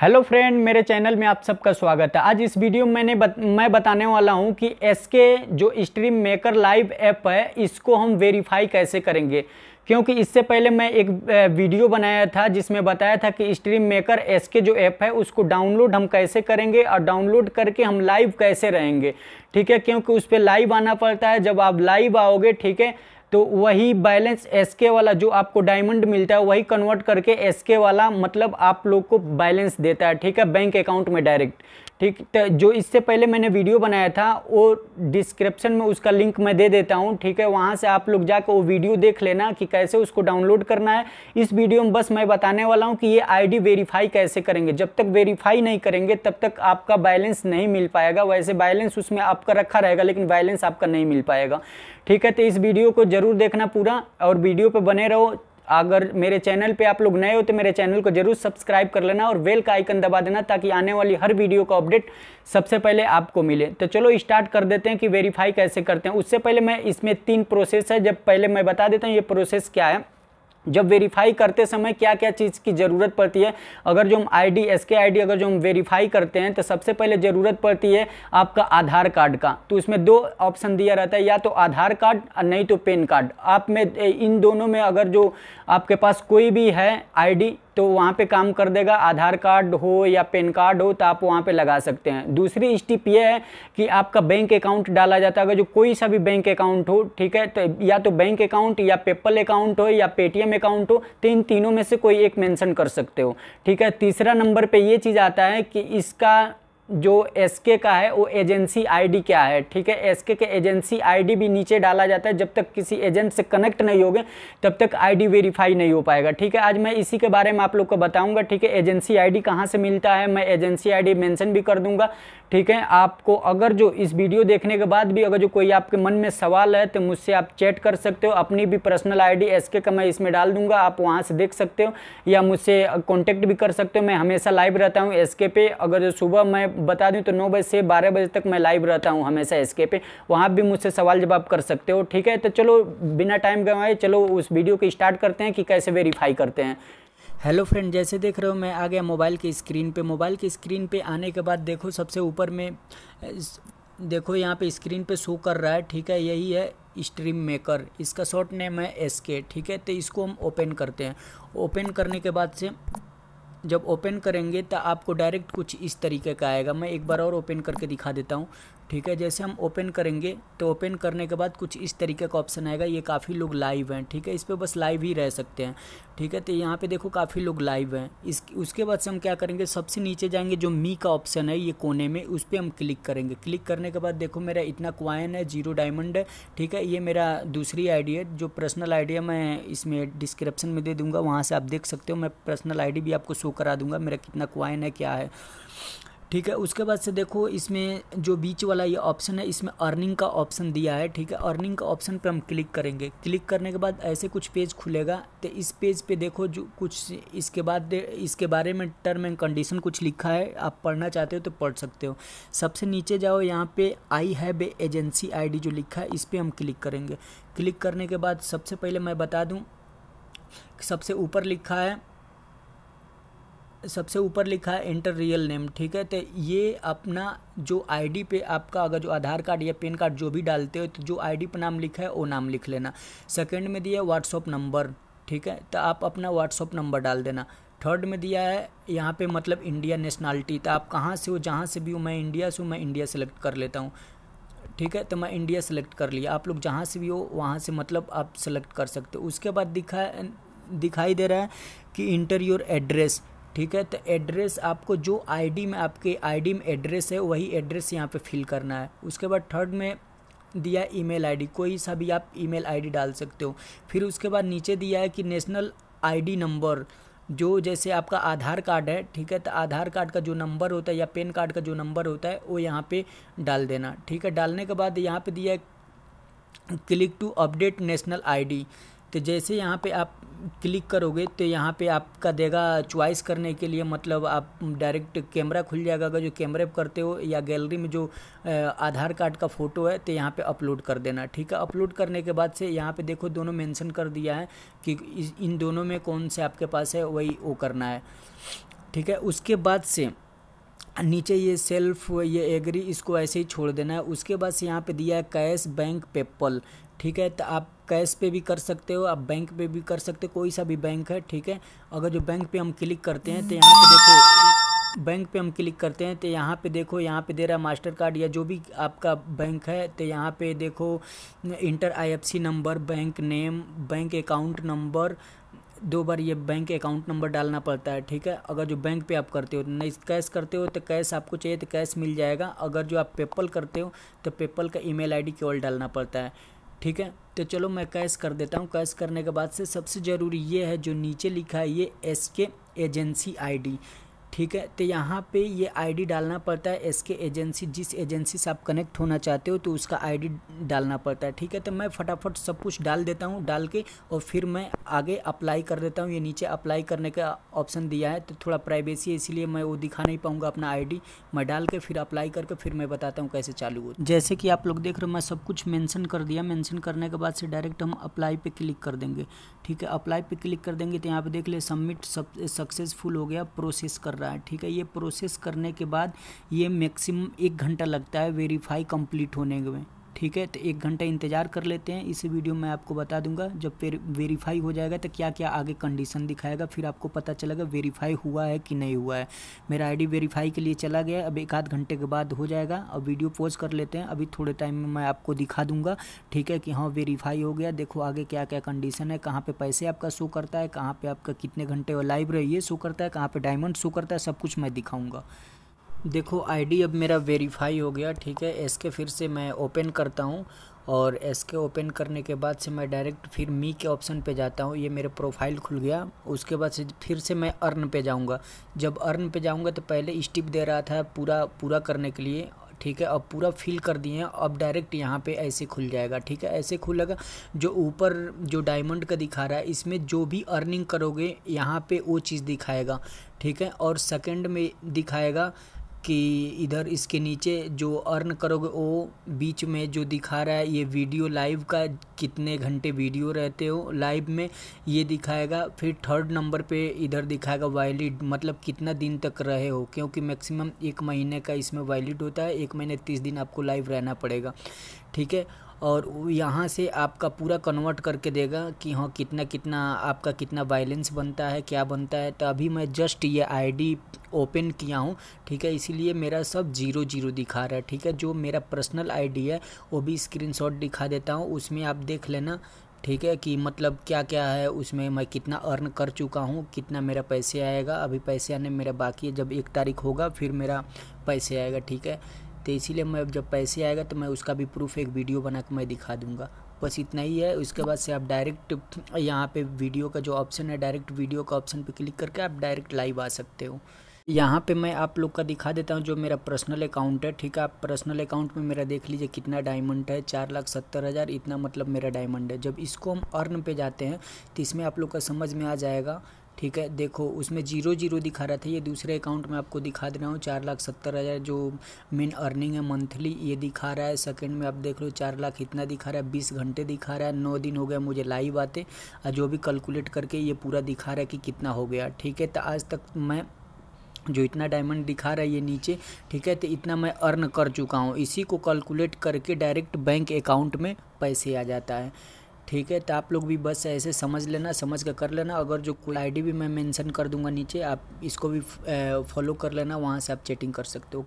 hello friend मेरे channel में आप सबका स्वागत है आज इस वीडियो में मैंने बत, मैं बताने वाला हूं कि एस के जो स्ट्रीम मेकर लाइव ऐप है इसको हम वेरीफाई कैसे करेंगे क्योंकि इससे पहले मैं एक वीडियो बनाया था जिसमें बताया था कि स्ट्रीम मेकर एस के जो ऐप है उसको डाउनलोड हम कैसे करेंगे और डाउनलोड करके हम लाइव कैसे रहेंगे ठीक है क्योंकि उस पर लाइव आना पड़ता है जब आप लाइव आओगे ठीक है तो वही बैलेंस एस वाला जो आपको डायमंड मिलता है वही कन्वर्ट करके एस वाला मतलब आप लोग को बैलेंस देता है ठीक है बैंक अकाउंट में डायरेक्ट ठीक तो जो इससे पहले मैंने वीडियो बनाया था वो डिस्क्रिप्शन में उसका लिंक मैं दे देता हूँ ठीक है वहाँ से आप लोग जाकर वो वीडियो देख लेना कि कैसे उसको डाउनलोड करना है इस वीडियो में बस मैं बताने वाला हूँ कि ये आईडी वेरीफाई कैसे करेंगे जब तक वेरीफाई नहीं करेंगे तब तक आपका बैलेंस नहीं मिल पाएगा वैसे बैलेंस उसमें आपका रखा रहेगा लेकिन बैलेंस आपका नहीं मिल पाएगा ठीक है तो इस वीडियो को ज़रूर देखना पूरा और वीडियो पर बने रहो अगर मेरे चैनल पे आप लोग नए हो तो मेरे चैनल को जरूर सब्सक्राइब कर लेना और वेल का आइकन दबा देना ताकि आने वाली हर वीडियो का अपडेट सबसे पहले आपको मिले तो चलो स्टार्ट कर देते हैं कि वेरीफाई कैसे करते हैं उससे पहले मैं इसमें तीन प्रोसेस है जब पहले मैं बता देता हूँ ये प्रोसेस क्या है जब वेरीफाई करते समय क्या क्या चीज़ की ज़रूरत पड़ती है अगर जो हम आई डी एस के आई डी अगर जो हम वेरीफाई करते हैं तो सबसे पहले ज़रूरत पड़ती है आपका आधार कार्ड का तो इसमें दो ऑप्शन दिया रहता है या तो आधार कार्ड नहीं तो पेन कार्ड आप में इन दोनों में अगर जो आपके पास कोई भी है आई डी तो वहाँ पे काम कर देगा आधार कार्ड हो या पेन कार्ड हो तो आप वहाँ पे लगा सकते हैं दूसरी स्टिप ये है कि आपका बैंक अकाउंट डाला जाता है अगर जो कोई सा भी बैंक अकाउंट हो ठीक है तो या तो बैंक अकाउंट या पेपल अकाउंट हो या पेटीएम अकाउंट हो तो इन तीनों में से कोई एक मेंशन कर सकते हो ठीक है तीसरा नंबर पर ये चीज़ आता है कि इसका जो एस के का है वो एजेंसी आईडी क्या है ठीक है एस के के एजेंसी आईडी भी नीचे डाला जाता है जब तक किसी एजेंट से कनेक्ट नहीं होगे तब तक आईडी वेरीफाई नहीं हो पाएगा ठीक है आज मैं इसी के बारे में आप लोग को बताऊंगा ठीक है एजेंसी आईडी कहाँ से मिलता है मैं एजेंसी आईडी मेंशन भी कर दूंगा ठीक है आपको अगर जो इस वीडियो देखने के बाद भी अगर जो कोई आपके मन में सवाल है तो मुझसे आप चैट कर सकते हो अपनी भी पर्सनल आईडी एसके का मैं इसमें डाल दूंगा आप वहाँ से देख सकते हो या मुझसे कॉन्टैक्ट भी कर सकते हो मैं हमेशा लाइव रहता हूँ एसके पे अगर जो सुबह मैं बता दूं तो नौ बजे से बारह बजे तक मैं लाइव रहता हूँ हमेशा एसके पे वहाँ भी मुझसे सवाल जवाब कर सकते हो ठीक है तो चलो बिना टाइम गंवाए चलो उस वीडियो को स्टार्ट करते हैं कि कैसे वेरीफाई करते हैं हेलो फ्रेंड जैसे देख रहे हो मैं आ गया मोबाइल की स्क्रीन पर मोबाइल की स्क्रीन पर आने के बाद देखो सबसे ऊपर में देखो यहाँ पे स्क्रीन पे शो कर रहा है ठीक है यही है स्ट्रीम मेकर इसका शॉर्ट नेम है एस के ठीक है तो इसको हम ओपन करते हैं ओपन करने के बाद से जब ओपन करेंगे तो आपको डायरेक्ट कुछ इस तरीके का आएगा मैं एक बार और ओपन करके दिखा देता हूँ ठीक है जैसे हम ओपन करेंगे तो ओपन करने के बाद कुछ इस तरीके का ऑप्शन आएगा ये काफ़ी लोग लाइव हैं ठीक है इस पर बस लाइव ही रह सकते हैं ठीक है तो यहाँ पे देखो काफ़ी लोग लाइव हैं इस उसके बाद से हम क्या करेंगे सबसे नीचे जाएंगे जो मी का ऑप्शन है ये कोने में उस पर हम क्लिक करेंगे क्लिक करने के बाद देखो मेरा इतना क्वाइन है जीरो डायमंड है ठीक है ये मेरा दूसरी आईडी है जो पर्सनल है मैं इसमें डिस्क्रिप्शन में दे दूँगा वहाँ से आप देख सकते हो मैं पर्सनल आई भी आपको शो करा दूँगा मेरा कितना क्वाइन है क्या है ठीक है उसके बाद से देखो इसमें जो बीच वाला ये ऑप्शन है इसमें अर्निंग का ऑप्शन दिया है ठीक है अर्निंग का ऑप्शन पर हम क्लिक करेंगे क्लिक करने के बाद ऐसे कुछ पेज खुलेगा तो इस पेज पे देखो जो कुछ इसके बाद इसके बारे में टर्म एंड कंडीशन कुछ लिखा है आप पढ़ना चाहते हो तो पढ़ सकते हो सबसे नीचे जाओ यहाँ पर आई हैव एजेंसी आई जो लिखा है इस पर हम क्लिक करेंगे क्लिक करने के बाद सबसे पहले मैं बता दूँ सबसे ऊपर लिखा है सबसे ऊपर लिखा है इंटर रियल नेम ठीक है तो ये अपना जो आईडी पे आपका अगर जो आधार कार्ड या पेन कार्ड जो भी डालते हो तो जो आईडी पर नाम लिखा है वो नाम लिख लेना सेकंड में दिया है व्हाट्सअप नंबर ठीक है तो आप अपना व्हाट्सअप नंबर डाल देना थर्ड में दिया है यहाँ पे मतलब इंडिया नेशनलिटी तो आप कहाँ से हो जहाँ से भी हो मैं इंडिया से हूँ मैं इंडिया सेलेक्ट कर लेता हूँ ठीक है तो मैं इंडिया सेलेक्ट कर लिया आप लोग जहाँ से भी हो वहाँ से मतलब आप सेलेक्ट कर सकते हो उसके बाद दिखा दिखाई दे रहा है कि इंटर योर एड्रेस ठीक है तो एड्रेस आपको जो आईडी में आपके आईडी में एड्रेस है वही एड्रेस यहाँ पे फिल करना है उसके बाद थर्ड में दिया ईमेल आईडी कोई सा भी आप ईमेल आईडी डाल सकते हो फिर उसके बाद नीचे दिया है कि नेशनल आईडी नंबर जो जैसे आपका आधार कार्ड है ठीक है तो आधार कार्ड का जो नंबर होता है या पेन कार्ड का जो नंबर होता है वो यहाँ पे डाल देना ठीक है डालने के बाद यहाँ पे दिया है click to update national ID तो जैसे यहाँ पे आप क्लिक करोगे तो यहाँ पे आपका देगा चॉइस करने के लिए मतलब आप डायरेक्ट कैमरा खुल जाएगा अगर जो कैमरे पर करते हो या गैलरी में जो आधार कार्ड का फ़ोटो है तो यहाँ पे अपलोड कर देना ठीक है अपलोड करने के बाद से यहाँ पे देखो दोनों मेंशन कर दिया है कि इन दोनों में कौन से आपके पास है वही वो करना है ठीक है उसके बाद से नीचे ये सेल्फ ये एग्री इसको ऐसे ही छोड़ देना है उसके बाद से यहाँ पे दिया है कैश बैंक पेपल ठीक है तो आप कैश पे भी कर सकते हो आप बैंक पे भी कर सकते हो कोई सा भी बैंक है ठीक है अगर जो बैंक पे हम क्लिक करते हैं तो यहाँ पे देखो बैंक पे हम क्लिक करते हैं तो यहाँ पे देखो यहाँ पे दे रहा है मास्टर कार्ड या जो भी आपका बैंक है तो यहाँ पे देखो enter IFC number bank name bank account number दो बार ये बैंक अकाउंट नंबर डालना पड़ता है ठीक है अगर जो बैंक पे आप करते हो नहीं कैश करते हो तो कैश आपको चाहिए तो कैश मिल जाएगा अगर जो आप पेपल करते हो तो पेपल का ईमेल आईडी केवल डालना पड़ता है ठीक है तो चलो मैं कैश कर देता हूँ कैश करने के बाद से सबसे ज़रूरी ये है जो नीचे लिखा है ये एस के एजेंसी आई ठीक है तो यहाँ पे ये आईडी डालना पड़ता है एस के एजेंसी जिस एजेंसी से आप कनेक्ट होना चाहते हो तो उसका आईडी डालना पड़ता है ठीक है तो मैं फटाफट सब कुछ डाल देता हूँ डाल के और फिर मैं आगे अप्लाई कर देता हूँ ये नीचे अप्लाई करने का ऑप्शन दिया है तो थोड़ा प्राइवेसी है इसीलिए मैं वो दिखा नहीं पाऊँगा अपना आई मैं डाल के फिर अप्लाई करके फिर मैं बताता हूँ कैसे चालू हो जैसे कि आप लोग देख रहे हो मैं सब कुछ मैंसन कर दिया मैंसन करने के बाद से डायरेक्ट हम अप्लाई पर क्लिक कर देंगे ठीक है अप्लाई पर क्लिक कर देंगे तो यहाँ पर देख ले सबमिट सक्सेसफुल हो गया प्रोसेस कर रहा रहा है ठीक है ये प्रोसेस करने के बाद ये मैक्सिमम एक घंटा लगता है वेरीफाई कंप्लीट होने में ठीक है तो एक घंटा इंतज़ार कर लेते हैं इस वीडियो में आपको बता दूंगा जब फिर वेरीफाई हो जाएगा तो क्या क्या आगे कंडीशन दिखाएगा फिर आपको पता चलेगा वेरीफाई हुआ है कि नहीं हुआ है मेरा आईडी वेरीफाई के लिए चला गया अब एक आध घंटे के बाद हो जाएगा अब वीडियो पोज कर लेते हैं अभी थोड़े टाइम में मैं आपको दिखा दूंगा ठीक है कि हाँ वेरीफाई हो गया देखो आगे क्या क्या कंडीशन है कहाँ पर पैसे आपका शो करता है कहाँ पर आपका कितने घंटे लाइव रही शो करता है कहाँ पर डायमंड शो करता है सब कुछ मैं दिखाऊँगा देखो आईडी अब मेरा वेरीफाई हो गया ठीक है एस के फिर से मैं ओपन करता हूँ और एस के ओपन करने के बाद से मैं डायरेक्ट फिर मी के ऑप्शन पे जाता हूँ ये मेरे प्रोफाइल खुल गया उसके बाद से फिर से मैं अर्न पे जाऊँगा जब अर्न पे जाऊँगा तो पहले स्टिप दे रहा था पूरा पूरा करने के लिए ठीक है अब पूरा फिल कर दिए हैं अब डायरेक्ट यहाँ पे ऐसे खुल जाएगा ठीक है ऐसे खुलेगा जो ऊपर जो डायमंड का दिखा रहा है इसमें जो भी अर्निंग करोगे यहाँ पे वो चीज़ दिखाएगा ठीक है और सेकंड में दिखाएगा कि इधर इसके नीचे जो अर्न करोगे वो बीच में जो दिखा रहा है ये वीडियो लाइव का कितने घंटे वीडियो रहते हो लाइव में ये दिखाएगा फिर थर्ड नंबर पे इधर दिखाएगा वैलिड मतलब कितना दिन तक रहे हो क्योंकि मैक्सिमम एक महीने का इसमें वैलिड होता है एक महीने तीस दिन आपको लाइव रहना पड़ेगा ठीक है और यहाँ से आपका पूरा कन्वर्ट करके देगा कि हाँ कितना कितना आपका कितना बैलेंस बनता है क्या बनता है तो अभी मैं जस्ट ये आईडी ओपन किया हूँ ठीक है इसीलिए मेरा सब जीरो जीरो दिखा रहा है ठीक है जो मेरा पर्सनल आईडी है वो भी स्क्रीनशॉट दिखा देता हूँ उसमें आप देख लेना ठीक है कि मतलब क्या क्या है उसमें मैं कितना अर्न कर चुका हूँ कितना मेरा पैसे आएगा अभी पैसे आने मेरा बाकी है जब एक तारीख होगा फिर मेरा पैसे आएगा ठीक है तो इसीलिए मैं जब पैसे आएगा तो मैं उसका भी प्रूफ एक वीडियो बना के मैं दिखा दूँगा बस इतना ही है उसके बाद से आप डायरेक्ट यहाँ पे वीडियो का जो ऑप्शन है डायरेक्ट वीडियो का ऑप्शन पे क्लिक करके आप डायरेक्ट लाइव आ सकते हो यहाँ पे मैं आप लोग का दिखा देता हूँ जो मेरा पर्सनल अकाउंट है ठीक है आप पर्सनल अकाउंट में मेरा देख लीजिए कितना डायमंड है चार लाख सत्तर हज़ार इतना मतलब मेरा डायमंड है जब इसको हम अर्न पे जाते हैं तो इसमें आप लोग का समझ में आ जाएगा ठीक है देखो उसमें जीरो जीरो दिखा रहा था ये दूसरे अकाउंट में आपको दिखा दे रहा हूँ चार लाख सत्तर हज़ार जो मेन अर्निंग है मंथली ये दिखा रहा है सेकंड में आप देख लो चार लाख इतना दिखा रहा है बीस घंटे दिखा रहा है नौ दिन हो गया मुझे लाइव आते और जो भी कैलकुलेट करके ये पूरा दिखा रहा है कि कितना हो गया ठीक है तो आज तक मैं जो इतना डायमंड दिखा रहा है ये नीचे ठीक है तो इतना मैं अर्न कर चुका हूँ इसी को कैलकुलेट करके डायरेक्ट बैंक अकाउंट में पैसे आ जाता है ठीक है तो आप लोग भी बस ऐसे समझ लेना समझ कर कर लेना अगर जो कोई आईडी भी मैं मेंशन कर दूंगा नीचे आप इसको भी फॉलो कर लेना वहाँ से आप चैटिंग कर सकते हो